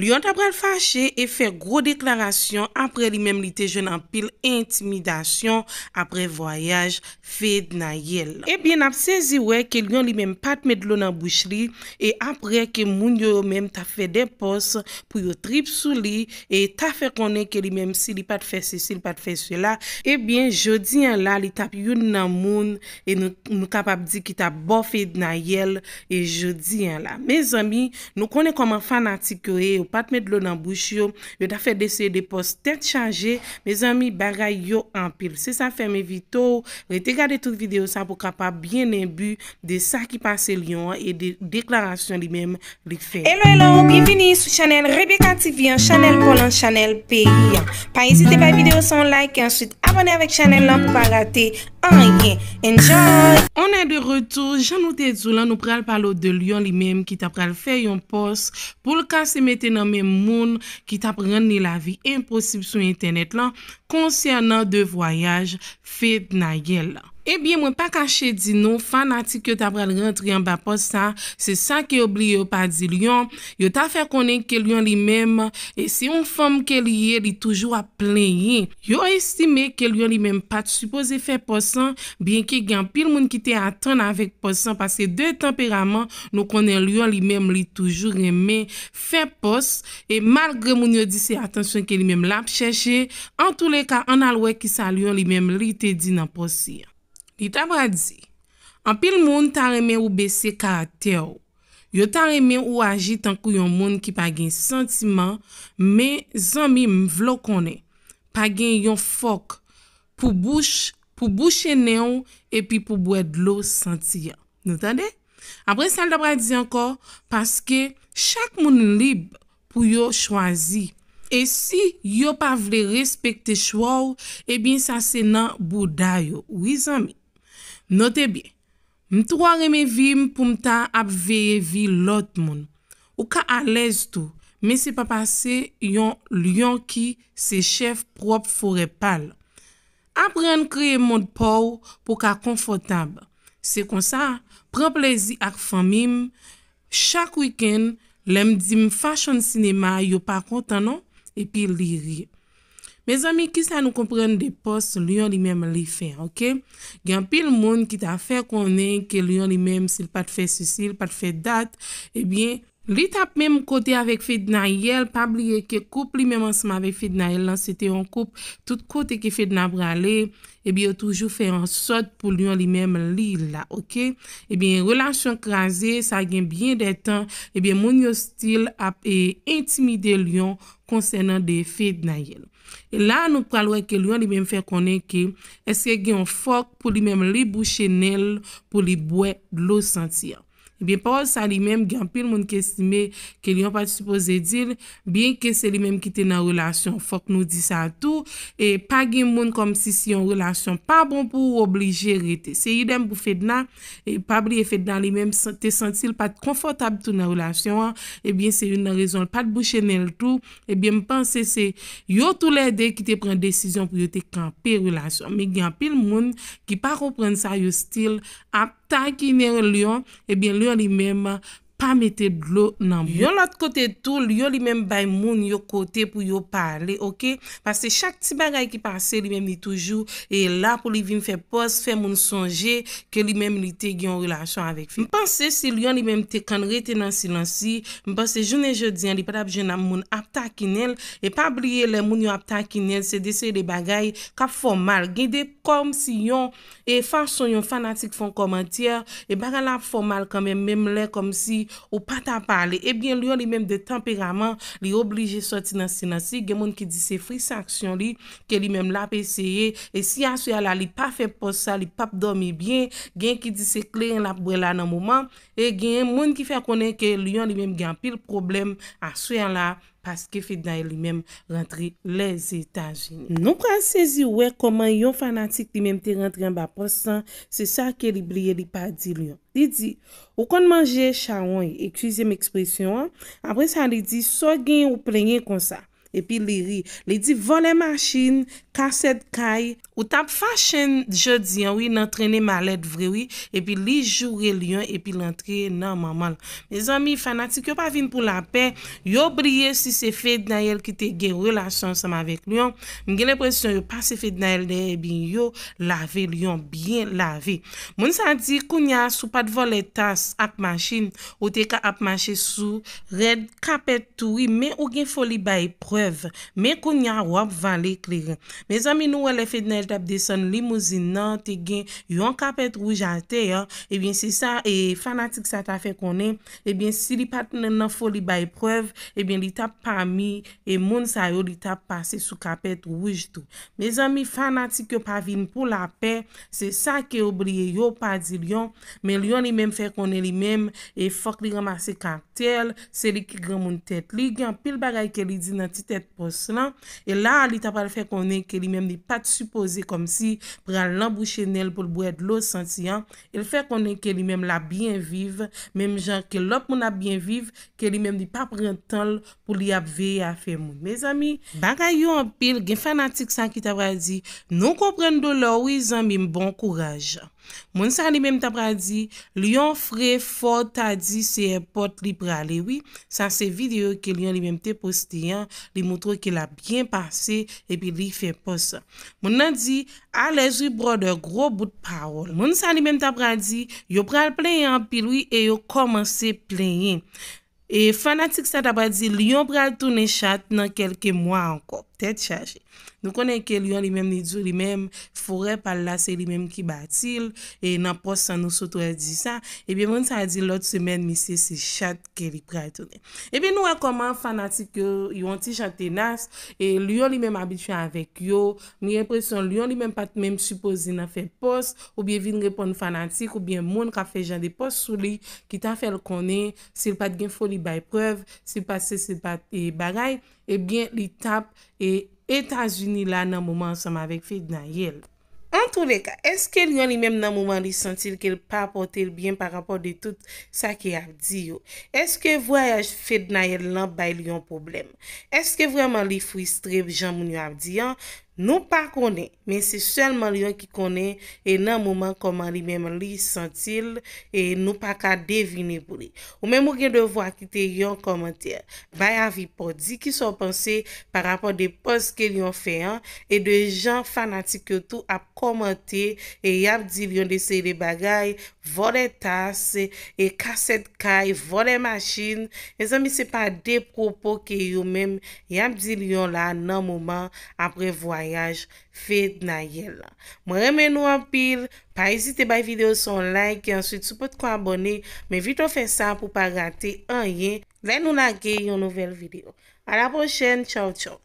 Lyon ta pral fache e fe gro deklarasyon apre li menm li te jwen an pil intimidasyon apre voyaj fed na yel. Ebyen ap sezi wey ke lyon li menm pat medlo nan bouch li e apre ke moun yo menm ta fe depos pou yo trip sou li e ta fe konen ke li menm si li pat fe se si li pat fe se la. Ebyen jodi an la li tap yon nan moun e nou kapap di ki ta bo fed na yel e jodi an la. Me zami nou konen koman fanatik yo e. Ou pat met lo nan bouch yo Yo ta fè desè de pos tèd chanjè Me zami bagay yo anpil Se sa fè me vito Yo te gade tout videyo sa pou kapap Bien nè bu de sa ki pase lyon E de deklarasyon li mèm li fè Hello hello, bienveni sou chanel Rebecca TV An chanel pou lan chanel pay Pa yisite ba videyo son like E answit abone avèk chanel lan pou pa gate On en de retou, jan nou te dzou la nou pral palo de lyon li menm ki ta pral fe yon pos pou l kase meten nan menm moun ki ta pran ni la vi imposib sou internet la konser nan de voyaj fed na yel la. Ebyen eh mwen pa kache di nou fanatik yo ta pral rentri an ba pos sa, se sa ki obli yo pa di lyon, yo ta fe konen ke lyon li menm, e se yon fom ke liye li toujou a plen yin. Yo estime ke lyon li menm pati supose fe posan, byen ke gen pil moun ki te atan avek posan, pase de temperaman nou konen lyon li menm li toujou remen fe pos, e malgre moun yo dise atensyon ke lyon menm lap cheche, an tou le ka an alwe ki sa lyon li menm li te di nan pos yon. Li tabra di, anpil moun tan reme ou besi karate ou, yo tan reme ou aji tankou yon moun ki pa gen sentiman, men zanmi m vlo konen, pa gen yon fok pou bouch, pou bouch ene ou, epi pou bwe dlo sentiya. Noutande? Apre san tabra di ankor, paske chak moun lib pou yo chwazi. E si yo pa vle respekte chwa ou, ebin sa se nan bouda yo. Oui zanmi? Note bi, mtwa reme vim pou mta ap veye vi lot moun. Ou ka alez tou, men se pa pase yon liyon ki se chef prop fore pal. Apre an kreye moun pou pou ka konfotab. Se kon sa, pre plezi ak famim, chak wiken lem di m fasyon sinema yo pa kontanon epi li rie. Mez ami, ki sa nou kompren de pos luyon li menm li fe, ok? Gyan pil moun ki ta fe konen ke luyon li menm se l pa te fe sisi, l pa te fe dat, ebyen... Eh Li tap mèm kote avèk fèd nan yèl, pabliye ke koup li mèm ansman avèk fèd nan yèl lan, se te an koup tout kote ke fèd nan bralè, ebi yo toujou fè an sot pou li yon li mèm li la, ok? Ebi, relasyon krasè, sa gen bien detan, ebi, moun yo stil ap e intimide li yon konsènen de fèd nan yèl. E la nou pralwe ke li yon li mèm fè konen ke, eske gen fòk pou li mèm li bouchè nel pou li bwè lò sentiyan. Ebyen, pa ou sa li men, gyan pil moun kestime ke li yon pati suppose dil, byen ke se li men ki te nan relasyon fok nou di sa tou, e pa gyan moun kom si si yon relasyon pa bon pou ou oblige rete. Se yi dem pou fedna, e pa bli e fedna li men te sentil pati konfortab tou nan relasyon, ebyen se yon nan rezon pati bouchenel tou, ebyen mpansi se yo tou lede ki te pren desisyon pou yo te kampe relasyon. Me gyan pil moun ki pa ou pren sa yo stil ap ta ki ner lyon, ebyen eh lyon ali mesmo hame te dlo nan moun. Yon lot kote tou, yon li menm bay moun yo kote pou yo pale, ok? Pase chak ti bagay ki pase, li menm ni toujou, e la pou li vin fe pos, fe moun sonje, ke li menm li te gyon relasyon avek fi. Mpase si lyon li menm te kan rete nan silansi, mpase jounen jodyan, li patap jounan moun aptak in el, e pa blye le moun yo aptak in el, se dese li bagay kap formal, gede kom si yon, e fason yon fanatik fon komantia, e bagay la ap formal kame, mwen mwen mwen mwen mwen mwen mwen mwen mwen m Ou pa ta pale, ebyen eh liyon li menm de temperament li oblije soti nasi nasi, gen moun ki dise free saksyon li, ke li menm lape eseye, e si aswe ala li pa feb posa, li pape dormi bien, gen ki dise kle yon lape bwe la nan mouman, e gen moun ki fe akone ke liyon li menm gen pil problem aswe ala. Paske feday li mem rentre le zetaj. Nou prasezi ouwe koman yon fanatik li mem te rentre an ba posan, se sa ke li blye li pa di lyon. Li di, ou kon manje chawon, ek chize m ekspresyon an, apres an li di, so gen ou plenye kon sa. epi li ri. Li di vole machin, kaset kay, ou tap fashen jodi anwi nan trene malet vrewi, epi li jure li an, epi lan tre nan mamal. Me zami fanatik, yo pa vin pou la pe, yo blye si se fed na el ki te gen relasyon sama vek li an, m gen epresyon yo pa se fed na el de, e bin yo lave li an, bien lave. Moun sa di, kounya, sou pat vole tas ap machin, ou te ka ap mache sou, red kapet tou, mi ou gen foli bay pre, Mè kou nyan wap van lèk lèk Mè zami nou wè lè fèd nè l tap deson Limousin nan te gen Yon kapet wou jante Ebyen eh si sa e fanatik sa ta fè konen Ebyen si li patnen nan foli bay prew Ebyen eh li tap pa mi E moun sa yo li tap pase sou kapet wou jte Mè zami fanatik yo pa vin pou la pe Se sa ke obliye yo pa di lyon Mè lyon li mèm fè konen li mèm E fok li ramase kaktel Se li ki grem moun tèt Li gen pil bagay ke li di nan tite E la li tapal fè konen ke li menm ni pat supose kom si pran lanbou chenel pou lbou ed lo santi an, el fè konen ke li menm la bien vive, menm jan ke lop moun ap bien vive, ke li menm ni pap rentan pou li ap veye a fè moun. Me zami, baka yo an pil gen fanatik san ki tapal di, nou kompren do lor wè zan mi mbon kourajan. Moun sa li mèm tabra di, li yon frey fot a di se e pot li prale. Oui, sa se video ke li yon li mèm te poste yan, li moutro ke la byen pase, e pi li fe posa. Moun nan di, a le ju bro de gro bout parol. Moun sa li mèm tabra di, yo pral pleyen pi lui e yo komanse pleyen. E fanatik sa tabra di, li yon pral toune chat nan kelke mwa an kop. Nou konen ke lyon li menm ni djou li menm, fowre pal la se li menm ki batil, e nan pos san nou sotou e di sa, e bin moun sa a di lot semen mi se se chat ke li pray tonen. E bin nou a koman fanatik yo yon ti chate nas, e lyon li menm abituyan avek yo, ni empresyon lyon li menm pat menm suposi nan fe pos, ou biye vin repon fanatik, ou biye moun ka fe jan de pos sou li, ki tan fel konen, se li pat gen foli bay prev, se li pat se se pat baray, ebyen eh li tap e Etasuni la nan mouman seman vek fek nan yel. tou leka, eske li yon li mem nan mouman li sentil ke l pa apote l byen par rapot de tout sa ki ap di yo? Eske voyaj fed na yon lan bay li yon problem? Eske vreman li fwistre jan mouni ap di yon? Nou pa kone, men se selman li yon ki kone e nan mouman koman li mem li sentil e nou pa ka devine pou li. Ou mem mouken devwa kite yon komantir. Bay avi podi ki son pense par rapot de pos ke li yon feyan e de jan fanatik yo tou ap kom te, e yap di lyon de se de bagay, vo de tas e kaset kay, vo de machin, e zan mi se pa de propo ke yo men yap di lyon la nan mouman apre voyaj, fed na yel la. Mwen remen nou apil pa esite bay video son like e answit sou pot kon abone, men viton fe sa pou pa gate an ye vey nou nage yon nouvel video a la ponchen, chow chow